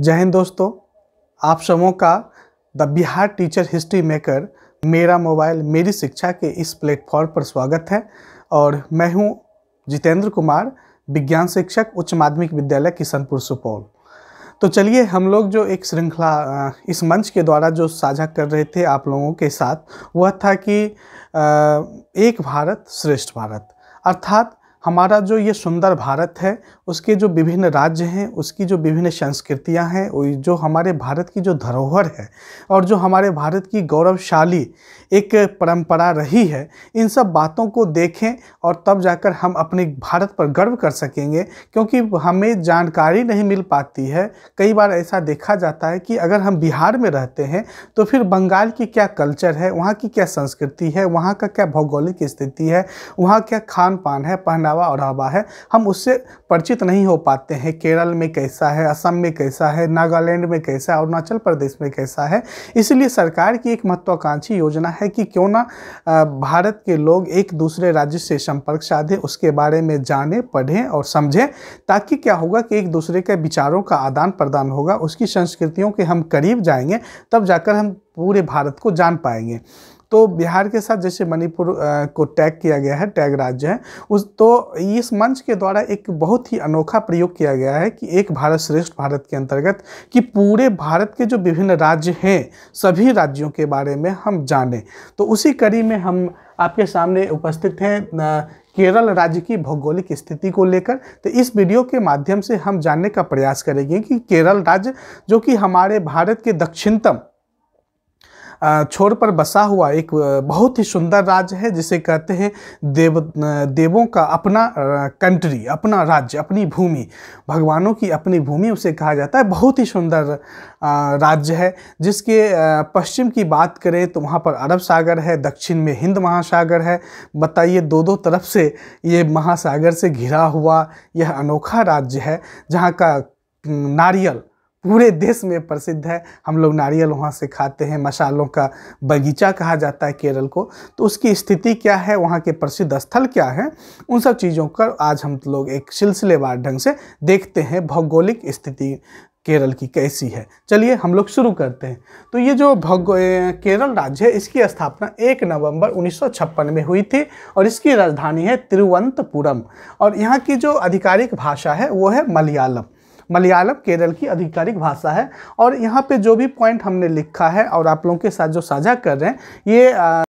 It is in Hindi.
जय हिंद दोस्तों आप सबों का the Bihar teacher history maker मेरा मोबाइल मेरी शिक्षा के इस प्लेटफॉर्म पर स्वागत है और मैं हूं जितेंद्र कुमार विज्ञान शिक्षक उच्च माध्यमिक विद्यालय किशनपुर सुपौल तो चलिए हम लोग जो एक श्रृंखला इस मंच के द्वारा जो साझा कर रहे थे आप लोगों के साथ वह था कि एक भारत श्रेष्ठ भारत अर्थात हमारा जो ये सुंदर भारत है उसके जो विभिन्न राज्य हैं उसकी जो विभिन्न संस्कृतियां हैं जो हमारे भारत की जो धरोहर है और जो हमारे भारत की गौरवशाली एक परंपरा रही है इन सब बातों को देखें और तब जाकर हम अपने भारत पर गर्व कर सकेंगे क्योंकि हमें जानकारी नहीं मिल पाती है कई बार ऐसा देखा जाता है कि अगर हम बिहार में रहते हैं तो फिर बंगाल की क्या कल्चर है वहाँ की क्या संस्कृति है वहाँ का क्या भौगोलिक स्थिति है वहाँ क्या खान पान है पहना पहनावा ओढ़ावा है हम उससे परिचित नहीं हो पाते हैं केरल में कैसा है असम में कैसा है नागालैंड में कैसा है अरुणाचल प्रदेश में कैसा है इसलिए सरकार की एक महत्वाकांक्षी योजना है कि क्यों ना भारत के लोग एक दूसरे राज्य से संपर्क साधें उसके बारे में जानें पढ़ें और समझें ताकि क्या होगा कि एक दूसरे के विचारों का आदान प्रदान होगा उसकी संस्कृतियों के हम करीब जाएंगे तब जाकर हम पूरे भारत को जान पाएंगे तो बिहार के साथ जैसे मणिपुर को टैग किया गया है टैग राज्य है उस तो इस मंच के द्वारा एक बहुत ही अनोखा प्रयोग किया गया है कि एक भारत श्रेष्ठ भारत के अंतर्गत कि पूरे भारत के जो विभिन्न राज्य हैं सभी राज्यों के बारे में हम जानें तो उसी कड़ी में हम आपके सामने उपस्थित हैं केरल राज्य की भौगोलिक स्थिति को लेकर तो इस वीडियो के माध्यम से हम जानने का प्रयास करेंगे कि केरल राज्य जो कि हमारे भारत के दक्षिणतम छोर पर बसा हुआ एक बहुत ही सुंदर राज्य है जिसे कहते हैं देव देवों का अपना कंट्री अपना राज्य अपनी भूमि भगवानों की अपनी भूमि उसे कहा जाता है बहुत ही सुंदर राज्य है जिसके पश्चिम की बात करें तो वहाँ पर अरब सागर है दक्षिण में हिंद महासागर है बताइए दो दो तरफ से ये महासागर से घिरा हुआ यह अनोखा राज्य है जहाँ का नारियल पूरे देश में प्रसिद्ध है हम लोग नारियल वहाँ से खाते हैं मसालों का बगीचा कहा जाता है केरल को तो उसकी स्थिति क्या है वहाँ के प्रसिद्ध स्थल क्या हैं उन सब चीज़ों का आज हम लोग एक सिलसिलेवार ढंग से देखते हैं भौगोलिक स्थिति केरल की कैसी है चलिए हम लोग शुरू करते हैं तो ये जो भौगो केरल राज्य है इसकी स्थापना 1 नवंबर 1956 में हुई थी और इसकी राजधानी है तिरुवनंतपुरम और यहाँ की जो आधिकारिक भाषा है वो है मलयालम मलयालम केरल की आधिकारिक भाषा है और यहाँ पे जो भी पॉइंट हमने लिखा है और आप लोगों के साथ जो साझा कर रहे हैं ये